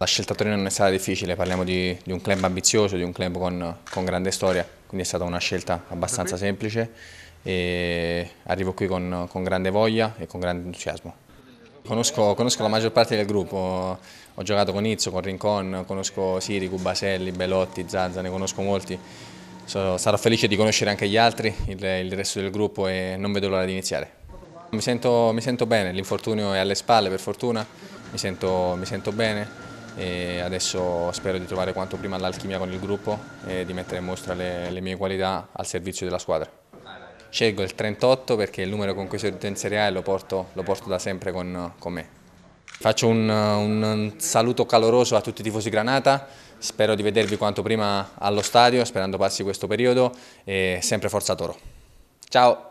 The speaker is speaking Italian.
La scelta Torino non è stata difficile, parliamo di, di un club ambizioso, di un club con, con, grande storia, quindi è stata una scelta abbastanza semplice e arrivo qui con, con grande voglia e con grande entusiasmo. Conosco, conosco, la maggior parte del gruppo, ho giocato con Izzo, con Rincon, conosco Sirigu, Baselli, Belotti, Zanza, ne conosco molti. sarò felice di conoscere anche gli altri, il, il resto del gruppo e non vedo l'ora di iniziare. Mi sento, mi sento bene, l'infortunio è alle spalle per fortuna, mi sento, mi sento bene e adesso spero di trovare quanto prima l'alchimia con il gruppo e di mettere in mostra le, le mie qualità al servizio della squadra. Scelgo il 38 perché è il numero con cui sono in Serie A e lo porto, lo porto da sempre con, con me. Faccio un, un, saluto caloroso a tutti i tifosi Granata, spero di vedervi quanto prima allo stadio, sperando passi questo periodo e sempre Forza Toro. Ciao!